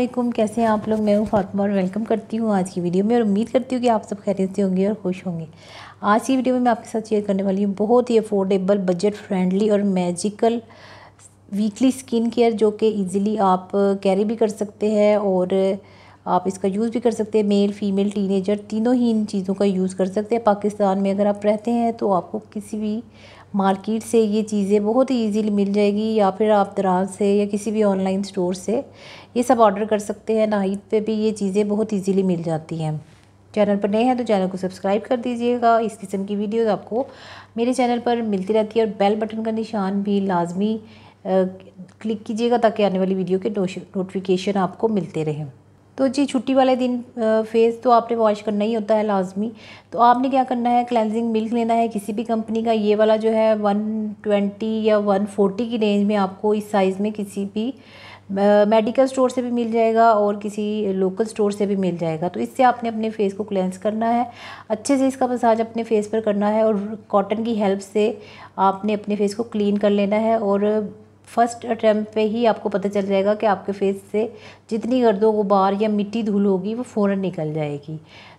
अल्लाम कैसे हैं आप लोग मैं हूँ फातिमा और वेलकम करती हूँ आज की वीडियो में और उम्मीद करती हूँ कि आप सब खैरियत से होंगे और खुश होंगे आज की वीडियो में मैं आपके साथ शेयर करने वाली हूँ बहुत ही अफोर्डेबल बजट फ्रेंडली और मैजिकल वीकली स्किन केयर जो कि इजीली आप कैरी भी कर सकते हैं और आप इसका यूज़ भी कर सकते हैं मेल फीमेल टीनेजर तीनों ही इन चीज़ों का यूज़ कर सकते हैं पाकिस्तान में अगर आप रहते हैं तो आपको किसी भी मार्केट से ये चीज़ें बहुत ही ईजीली मिल जाएगी या फिर आप दराज से या किसी भी ऑनलाइन स्टोर से ये सब ऑर्डर कर सकते हैं नाहिद पे भी ये चीज़ें बहुत ईजीली मिल जाती हैं चैनल पर नए हैं तो चैनल को सब्सक्राइब कर दीजिएगा इस किस्म की वीडियोस आपको मेरे चैनल पर मिलती रहती है और बेल बटन का निशान भी लाजमी क्लिक कीजिएगा ताकि आने वाली वीडियो के नोटिफिकेशन आपको मिलते रहें तो जी छुट्टी वाले दिन फेस तो आपने वॉश करना ही होता है लाजमी तो आपने क्या करना है क्लेंजिंग मिल्क लेना है किसी भी कंपनी का ये वाला जो है वन ट्वेंटी या वन फोर्टी की रेंज में आपको इस साइज़ में किसी भी मेडिकल स्टोर से भी मिल जाएगा और किसी लोकल स्टोर से भी मिल जाएगा तो इससे आपने अपने फेस को क्लेंस करना है अच्छे से इसका मसाज अपने फेस पर करना है और कॉटन की हेल्प से आपने अपने फेस को क्लीन कर लेना है और फर्स्ट अटैम्प्ट पे ही आपको पता चल जाएगा कि आपके फेस से जितनी गर्दो गुबार या मिट्टी धूल होगी वो फ़ौरन निकल जाएगी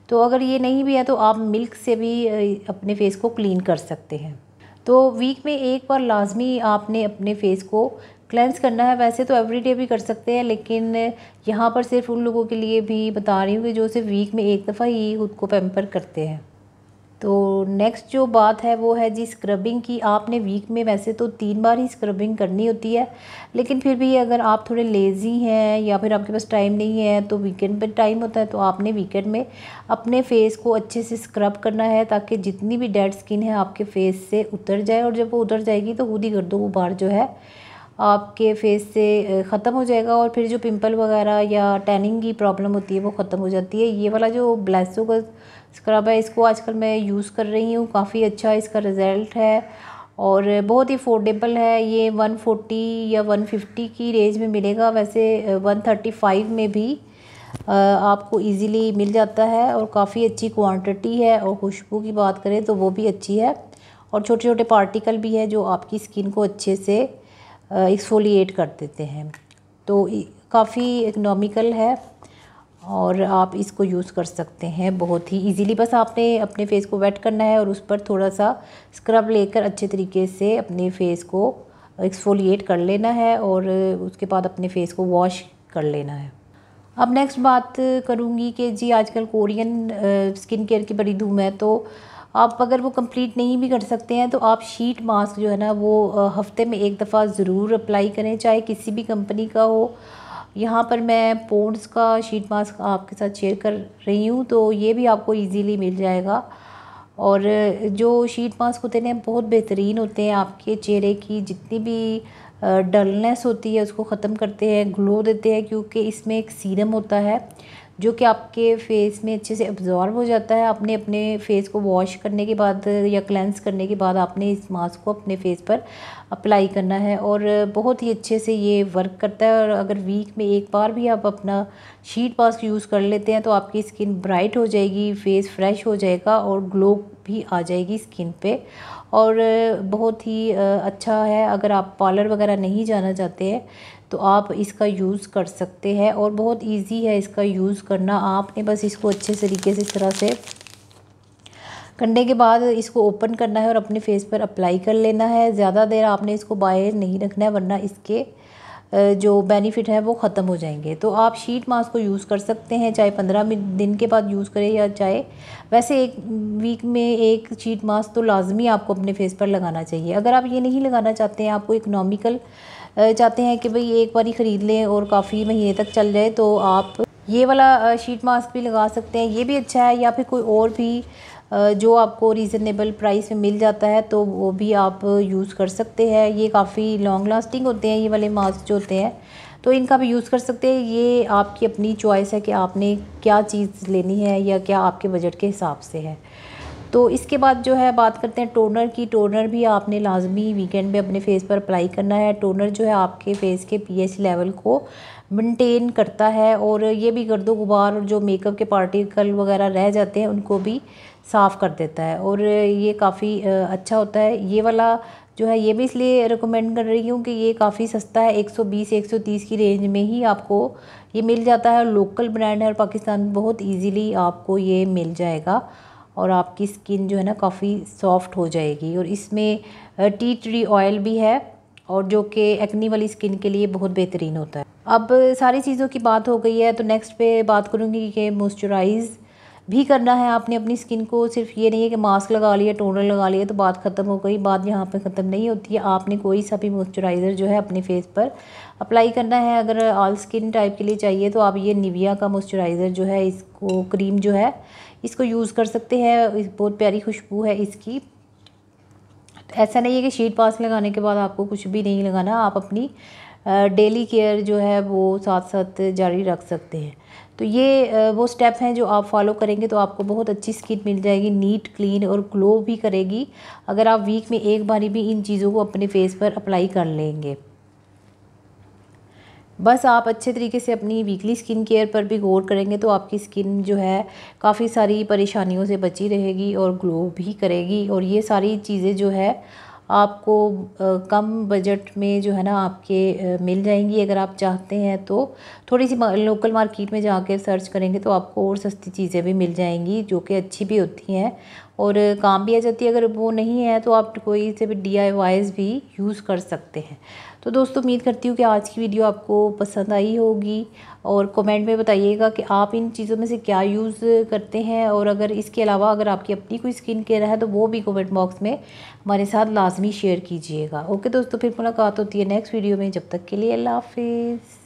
तो अगर ये नहीं भी है तो आप मिल्क से भी अपने फेस को क्लीन कर सकते हैं तो वीक में एक बार लाजमी आपने अपने फेस को क्लेंस करना है वैसे तो एवरीडे भी कर सकते हैं लेकिन यहाँ पर सिर्फ उन लोगों के लिए भी बता रही हूँ कि जो सिर्फ वीक में एक दफ़ा ही खुद को पेम्पर करते हैं तो नेक्स्ट जो बात है वो है जी स्क्रबिंग की आपने वीक में वैसे तो तीन बार ही स्क्रबिंग करनी होती है लेकिन फिर भी अगर आप थोड़े लेज़ी हैं या फिर आपके पास टाइम नहीं है तो वीकेंड पर टाइम होता है तो आपने वीकेंड में अपने फेस को अच्छे से स्क्रब करना है ताकि जितनी भी डेड स्किन है आपके फेस से उतर जाए और जब वो उतर जाएगी तो खुद ही गर्दो गुबार जो है आपके फेस से ख़त्म हो जाएगा और फिर जो पिंपल वगैरह या टैनिंग की प्रॉब्लम होती है वो ख़त्म हो जाती है ये वाला जो ब्लैसो का स्क्रब है इसको आजकल मैं यूज़ कर रही हूँ काफ़ी अच्छा इसका रिज़ल्ट है और बहुत ही अफोर्डेबल है ये 140 या 150 की रेंज में मिलेगा वैसे 135 में भी आपको इजीली मिल जाता है और काफ़ी अच्छी क्वांटिटी है और खुशबू की बात करें तो वो भी अच्छी है और छोटे छोटे पार्टिकल भी है जो आपकी स्किन को अच्छे से एक्सफोलिएट कर देते हैं तो काफ़ी इकनॉमिकल है और आप इसको यूज़ कर सकते हैं बहुत ही इजीली बस आपने अपने फेस को वेट करना है और उस पर थोड़ा सा स्क्रब लेकर अच्छे तरीके से अपने फेस को एक्सफोलिएट कर लेना है और उसके बाद अपने फेस को वॉश कर लेना है अब नेक्स्ट बात करूँगी कि जी आजकल कोरियन स्किन केयर की बड़ी धूम है तो आप अगर वो कंप्लीट नहीं भी कर सकते हैं तो आप शीट मास्क जो है ना वो हफ्ते में एक दफ़ा ज़रूर अप्लाई करें चाहे किसी भी कंपनी का हो यहाँ पर मैं पोन्ड्स का शीट मास्क आपके साथ शेयर कर रही हूँ तो ये भी आपको इजीली मिल जाएगा और जो शीट मास्क होते हैं बहुत बेहतरीन होते हैं आपके चेहरे की जितनी भी डलनेस होती है उसको ख़त्म करते हैं ग्लो देते हैं क्योंकि इसमें एक सीरम होता है जो कि आपके फेस में अच्छे से अब्जॉर्ब हो जाता है आपने अपने फेस को वॉश करने के बाद या क्लेंस करने के बाद आपने इस मास्क को अपने फेस पर अप्लाई करना है और बहुत ही अच्छे से ये वर्क करता है और अगर वीक में एक बार भी आप अपना शीट मास्क यूज़ कर लेते हैं तो आपकी स्किन ब्राइट हो जाएगी फेस फ्रेश हो जाएगा और ग्लो भी आ जाएगी स्किन पे और बहुत ही अच्छा है अगर आप पार्लर वगैरह नहीं जाना चाहते हैं तो आप इसका यूज़ कर सकते हैं और बहुत इजी है इसका यूज़ करना आपने बस इसको अच्छे तरीके से इस तरह से करने के बाद इसको ओपन करना है और अपने फेस पर अप्लाई कर लेना है ज़्यादा देर आपने इसको बाहर नहीं रखना है वरना इसके जो बेनिफिट है वो ख़त्म हो जाएंगे तो आप शीट मास्क को यूज़ कर सकते हैं चाहे पंद्रह दिन के बाद यूज़ करें या चाहे वैसे एक वीक में एक शीट मास्क तो लाजमी आपको अपने फेस पर लगाना चाहिए अगर आप ये नहीं लगाना चाहते हैं आपको इकनॉमिकल चाहते हैं कि भाई एक बार ही ख़रीद लें और काफ़ी महीने तक चल जाए तो आप ये वाला शीट मास्क भी लगा सकते हैं ये भी अच्छा है या फिर कोई और भी जो आपको रीज़नेबल प्राइस में मिल जाता है तो वो भी आप यूज़ कर सकते हैं ये काफ़ी लॉन्ग लास्टिंग होते हैं ये वाले मास्क जो होते हैं तो इनका भी यूज़ कर सकते हैं ये आपकी अपनी चॉइस है कि आपने क्या चीज़ लेनी है या क्या आपके बजट के हिसाब से है तो इसके बाद जो है बात करते हैं टोनर की टोनर भी आपने लाजमी वीकेंड में अपने फेस पर अप्लाई करना है टोनर जो है आपके फेस के पीएच लेवल को मेंटेन करता है और ये भी गर्दो गुबार और जो मेकअप के पार्टिकल वगैरह रह जाते हैं उनको भी साफ़ कर देता है और ये काफ़ी अच्छा होता है ये वाला जो है ये भी इसलिए रिकमेंड कर रही हूँ कि ये काफ़ी सस्ता है 120 130 की रेंज में ही आपको ये मिल जाता है लोकल ब्रांड है और पाकिस्तान बहुत इजीली आपको ये मिल जाएगा और आपकी स्किन जो है ना काफ़ी सॉफ्ट हो जाएगी और इसमें टी ट्री ऑयल भी है और जो कि एक्नी वाली स्किन के लिए बहुत बेहतरीन होता है अब सारी चीज़ों की बात हो गई है तो नेक्स्ट पे बात करूँगी कि मॉइस्चराइज़ भी करना है आपने अपनी स्किन को सिर्फ ये नहीं है कि मास्क लगा लिया टोनर लगा लिया तो बात ख़त्म हो गई बात यहाँ पे ख़त्म नहीं होती है आपने कोई सा भी मॉइस्चराइज़र जो है अपने फेस पर अप्लाई करना है अगर ऑल स्किन टाइप के लिए चाहिए तो आप ये निविया का मॉइस्चराइज़र जो है इसको क्रीम जो है इसको यूज़ कर सकते हैं बहुत प्यारी खुशबू है इसकी ऐसा नहीं है कि शीट पास लगाने के बाद आपको कुछ भी नहीं लगाना आप अपनी डेली केयर जो है वो साथ साथ जारी रख सकते हैं तो ये वो स्टेप हैं जो आप फॉलो करेंगे तो आपको बहुत अच्छी स्किन मिल जाएगी नीट क्लीन और ग्लो भी करेगी अगर आप वीक में एक बारी भी इन चीज़ों को अपने फेस पर अप्लाई कर लेंगे बस आप अच्छे तरीके से अपनी वीकली स्किन केयर पर भी गौर करेंगे तो आपकी स्किन जो है काफ़ी सारी परेशानियों से बची रहेगी और ग्लो भी करेगी और ये सारी चीज़ें जो है आपको कम बजट में जो है ना आपके मिल जाएंगी अगर आप चाहते हैं तो थोड़ी सी लोकल मार्केट में जाकर सर्च करेंगे तो आपको और सस्ती चीज़ें भी मिल जाएंगी जो कि अच्छी भी होती हैं और काम भी आ जाती है अगर वो नहीं है तो आप कोई से भी डी भी यूज़ कर सकते हैं तो दोस्तों उम्मीद करती हूँ कि आज की वीडियो आपको पसंद आई होगी और कमेंट में बताइएगा कि आप इन चीज़ों में से क्या यूज़ करते हैं और अगर इसके अलावा अगर आपकी अपनी कोई स्किन केयर है तो वो भी कमेंट बॉक्स में हमारे साथ लाजमी शेयर कीजिएगा ओके दोस्तों फिर मुलाकात होती है नेक्स्ट वीडियो में जब तक के लिए अल्लाह हाफिज़